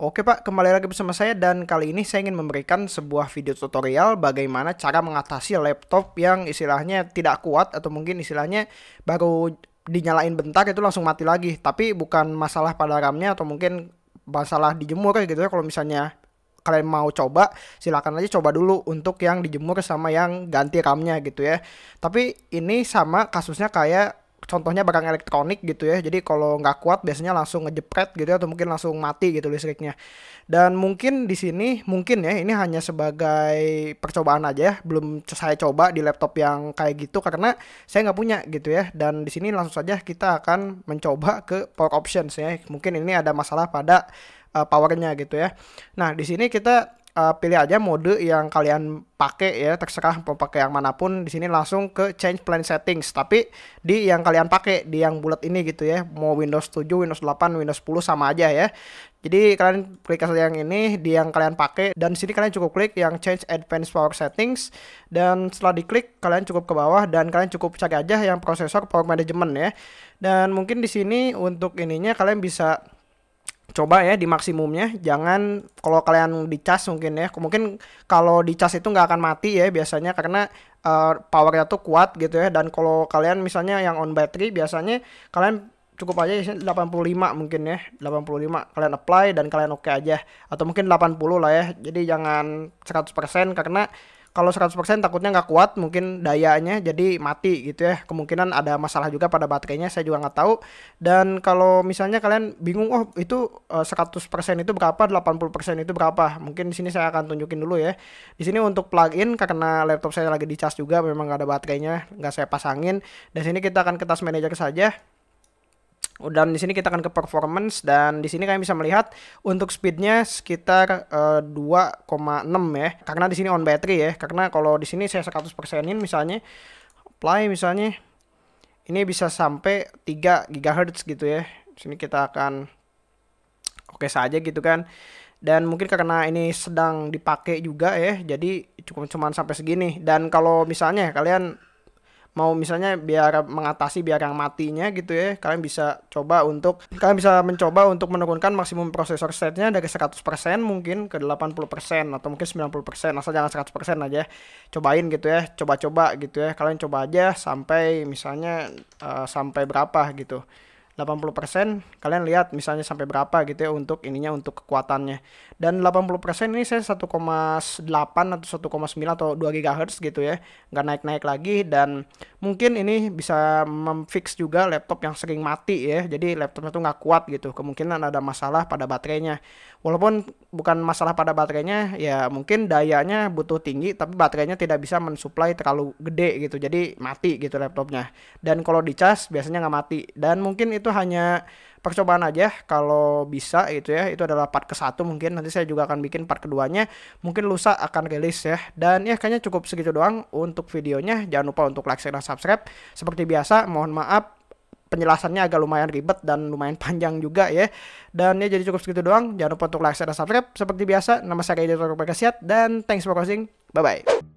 Oke Pak, kembali lagi bersama saya dan kali ini saya ingin memberikan sebuah video tutorial bagaimana cara mengatasi laptop yang istilahnya tidak kuat atau mungkin istilahnya baru dinyalain bentar itu langsung mati lagi. Tapi bukan masalah pada RAM-nya atau mungkin masalah dijemur kayak gitu ya kalau misalnya kalian mau coba silahkan aja coba dulu untuk yang dijemur sama yang ganti RAM-nya gitu ya. Tapi ini sama kasusnya kayak contohnya barang elektronik gitu ya jadi kalau nggak kuat biasanya langsung ngejepret gitu ya, atau mungkin langsung mati gitu listriknya dan mungkin di sini mungkin ya ini hanya sebagai percobaan aja ya belum saya coba di laptop yang kayak gitu karena saya nggak punya gitu ya dan di sini langsung saja kita akan mencoba ke power options ya mungkin ini ada masalah pada uh, powernya gitu ya nah di sini kita uh, pilih aja mode yang kalian pakai ya terserah mau pakai yang manapun di sini langsung ke change plan settings tapi di yang kalian pakai di yang bulat ini gitu ya mau Windows 7 Windows 8 Windows 10 sama aja ya jadi kalian klik saja yang ini di yang kalian pakai dan sini kalian cukup klik yang change advanced power settings dan setelah diklik kalian cukup ke bawah dan kalian cukup cari aja yang prosesor power management ya dan mungkin di sini untuk ininya kalian bisa coba ya di maksimumnya jangan kalau kalian dicas mungkin ya mungkin kalau dicas itu nggak akan mati ya biasanya karena uh, powernya tuh kuat gitu ya dan kalau kalian misalnya yang on battery biasanya kalian cukup aja 85 ya, mungkin ya 85 kalian apply dan kalian oke okay aja atau mungkin 80 lah ya jadi jangan 100% karena kalau 100% takutnya nggak kuat mungkin dayanya jadi mati gitu ya kemungkinan ada masalah juga pada baterainya saya juga nggak tahu dan kalau misalnya kalian bingung oh itu 100% eh, itu berapa 80% itu berapa mungkin di sini saya akan tunjukin dulu ya di sini untuk plugin, karena laptop saya lagi di charge juga memang nggak ada baterainya nggak saya pasangin dan sini kita akan ke task manager saja dan di sini kita akan ke performance dan di sini kalian bisa melihat untuk speednya sekitar uh, eh, 2,6 ya. Karena di sini on battery ya. Karena kalau di sini saya 100 persenin misalnya apply misalnya ini bisa sampai 3 GHz gitu ya. Di sini kita akan oke okay saja gitu kan. Dan mungkin karena ini sedang dipakai juga ya, jadi cukup cuman sampai segini. Dan kalau misalnya kalian mau misalnya biar mengatasi biar yang matinya gitu ya kalian bisa coba untuk kalian bisa mencoba untuk menurunkan maksimum prosesor setnya dari 100% mungkin ke 80% atau mungkin 90% asal jangan 100% aja cobain gitu ya coba-coba gitu ya kalian coba aja sampai misalnya uh, sampai berapa gitu 80% kalian lihat misalnya sampai berapa gitu ya untuk ininya untuk kekuatannya dan 80% ini saya 1,8 atau 1,9 atau 2 GHz gitu ya nggak naik-naik lagi dan mungkin ini bisa memfix juga laptop yang sering mati ya jadi laptopnya tuh nggak kuat gitu kemungkinan ada masalah pada baterainya walaupun bukan masalah pada baterainya ya mungkin dayanya butuh tinggi tapi baterainya tidak bisa mensuplai terlalu gede gitu jadi mati gitu laptopnya dan kalau dicas biasanya nggak mati dan mungkin itu itu hanya percobaan aja kalau bisa gitu ya itu adalah part ke satu mungkin nanti saya juga akan bikin part keduanya mungkin lusa akan rilis ya dan ya kayaknya cukup segitu doang untuk videonya jangan lupa untuk like share dan subscribe seperti biasa mohon maaf penjelasannya agak lumayan ribet dan lumayan panjang juga ya. Dan ya jadi cukup segitu doang. Jangan lupa untuk like, share, dan subscribe. Seperti biasa, nama saya Kaido Terbaik dan thanks for watching. Bye-bye.